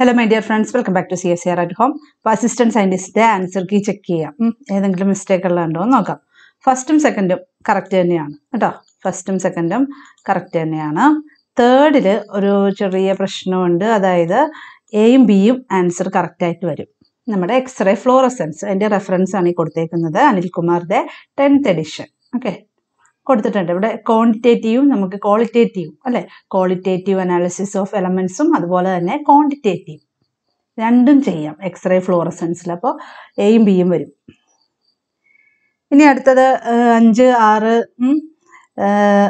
hello my dear friends welcome back to C S C R at home അപ്പോൾ assistant സയൻറ്റിസ്റ്റിൻ്റെ answer key check ചെയ്യാം ഏതെങ്കിലും mistake ഉള്ളതുണ്ടോ എന്ന് നോക്കാം ഫസ്റ്റും സെക്കൻഡും കറക്റ്റ് തന്നെയാണ് കേട്ടോ ഫസ്റ്റും സെക്കൻഡും കറക്റ്റ് തന്നെയാണ് തേർഡിൽ ഒരു ചെറിയ പ്രശ്നമുണ്ട് അതായത് എയും ബിയും ആൻസർ കറക്റ്റായിട്ട് വരും നമ്മുടെ എക്സ്റേ ഫ്ലോറസെൻസ് അതിൻ്റെ റെഫറൻസ് ആണ് ഈ കൊടുത്തേക്കുന്നത് അനിൽകുമാറിൻ്റെ ടെൻത്ത് എഡിഷൻ ഓക്കെ കൊടുത്തിട്ടുണ്ട് ഇവിടെ ക്വാണ്ടിറ്റേറ്റീവും നമുക്ക് ക്വാളിറ്റേറ്റീവും അല്ലെ ക്വാളിറ്റേറ്റീവ് അനാലിസിസ് ഓഫ് എലമെന്റ്സും അതുപോലെ തന്നെ ക്വാണ്ടിറ്റേറ്റീവ് രണ്ടും ചെയ്യാം എക്സ്റേ ഫ്ലോറസെൻസിൽ അപ്പോൾ എയും ബിയും വരും ഇനി അടുത്തത് അഞ്ച് ആറ്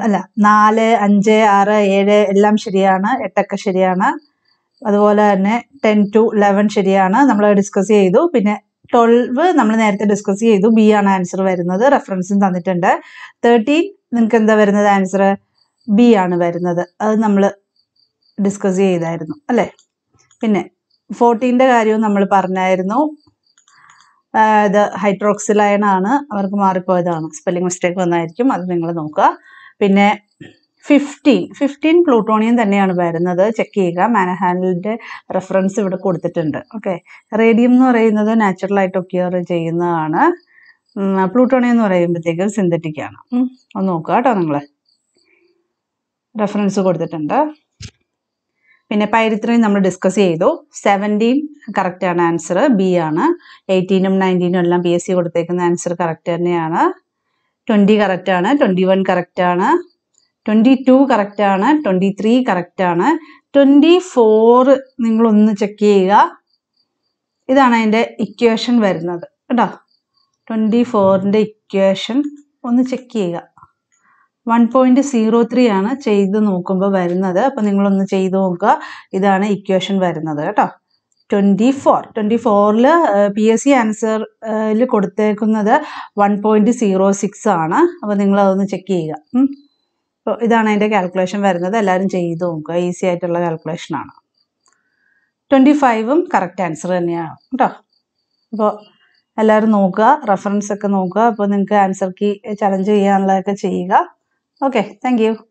അല്ല നാല് അഞ്ച് ആറ് ഏഴ് എല്ലാം ശരിയാണ് എട്ടൊക്കെ ശരിയാണ് അതുപോലെ തന്നെ ടെൻ ടു ലെവൻ ശരിയാണ് നമ്മൾ ഡിസ്കസ് ചെയ്തു പിന്നെ ട്വൽവ് നമ്മൾ നേരത്തെ ഡിസ്കസ് ചെയ്തു ബി ആണ് ആൻസർ വരുന്നത് റെഫറൻസും തന്നിട്ടുണ്ട് തേർട്ടീൻ നിങ്ങൾക്ക് എന്താ വരുന്നത് ആൻസർ ബി ആണ് വരുന്നത് അത് നമ്മൾ ഡിസ്കസ് ചെയ്തായിരുന്നു അല്ലേ പിന്നെ ഫോർട്ടീൻ്റെ കാര്യവും നമ്മൾ പറഞ്ഞായിരുന്നു ഇത് ഹൈഡ്രോക്സിലൈൻ ആണ് അവർക്ക് മാറിപ്പോയതാണ് സ്പെല്ലിംഗ് മിസ്റ്റേക്ക് വന്നായിരിക്കും അത് നിങ്ങൾ നോക്കുക പിന്നെ ഫിഫ്റ്റീൻ ഫിഫ്റ്റീൻ പ്ലൂട്ടോണിയം തന്നെയാണ് വരുന്നത് ചെക്ക് ചെയ്യുക മാനഹാനിൻ്റെ റെഫറൻസ് ഇവിടെ കൊടുത്തിട്ടുണ്ട് ഓക്കെ റേഡിയം എന്ന് പറയുന്നത് നാച്ചുറലായിട്ട് ഒക്യർ ചെയ്യുന്നതാണ് പ്ലൂട്ടോണിയം എന്ന് പറയുമ്പോഴത്തേക്കും സിന്തറ്റിക് ആണ് ഒന്ന് നോക്കുക കേട്ടോ നിങ്ങൾ റെഫറൻസ് കൊടുത്തിട്ടുണ്ട് പിന്നെ പൈരിത്രയും നമ്മൾ ഡിസ്കസ് ചെയ്തു സെവൻറ്റീൻ കറക്റ്റാണ് ആൻസർ ബി ആണ് എയ്റ്റീനും നയൻറ്റീനും എല്ലാം പി എസ് സി കൊടുത്തേക്കുന്ന ആൻസർ കറക്റ്റ് തന്നെയാണ് ട്വൻറ്റി കറക്റ്റാണ് ട്വൻറ്റി വൺ കറക്റ്റാണ് ട്വൻറ്റി ടു കറക്റ്റാണ് ട്വൻറ്റി ത്രീ കറക്റ്റാണ് ട്വൻറ്റി ഫോറ് നിങ്ങളൊന്ന് ചെക്ക് ചെയ്യുക ഇതാണ് അതിൻ്റെ ഇക്വേഷൻ വരുന്നത് കേട്ടോ ട്വൻറ്റി ഫോറിൻ്റെ ഇക്വേഷൻ ഒന്ന് ചെക്ക് ചെയ്യുക വൺ പോയിൻ്റ് സീറോ ത്രീ ആണ് ചെയ്ത് നോക്കുമ്പോൾ വരുന്നത് അപ്പോൾ നിങ്ങളൊന്ന് ചെയ്ത് നോക്കുക ഇതാണ് ഇക്വേഷൻ വരുന്നത് കേട്ടോ ട്വൻറ്റി ഫോർ ട്വൻറ്റി ഫോറിൽ പി എസ് സി ആൻസറിൽ കൊടുത്തേക്കുന്നത് വൺ പോയിൻറ്റ് സീറോ സിക്സ് ആണ് അപ്പോൾ നിങ്ങളതൊന്ന് ചെക്ക് ചെയ്യുക അപ്പോൾ ഇതാണ് അതിൻ്റെ കാൽക്കുലേഷൻ വരുന്നത് എല്ലാവരും ചെയ്ത് നോക്കുക ഈസി ആയിട്ടുള്ള കാൽക്കുലേഷനാണ് ട്വൻറ്റി ഫൈവും കറക്റ്റ് ആൻസർ തന്നെയാണ് കേട്ടോ അപ്പോൾ എല്ലാവരും നോക്കുക റെഫറൻസ് ഒക്കെ നോക്കുക അപ്പോൾ നിങ്ങൾക്ക് ആൻസർ കീ ചലഞ്ച് ചെയ്യാനുള്ളതൊക്കെ ചെയ്യുക ഓക്കെ താങ്ക്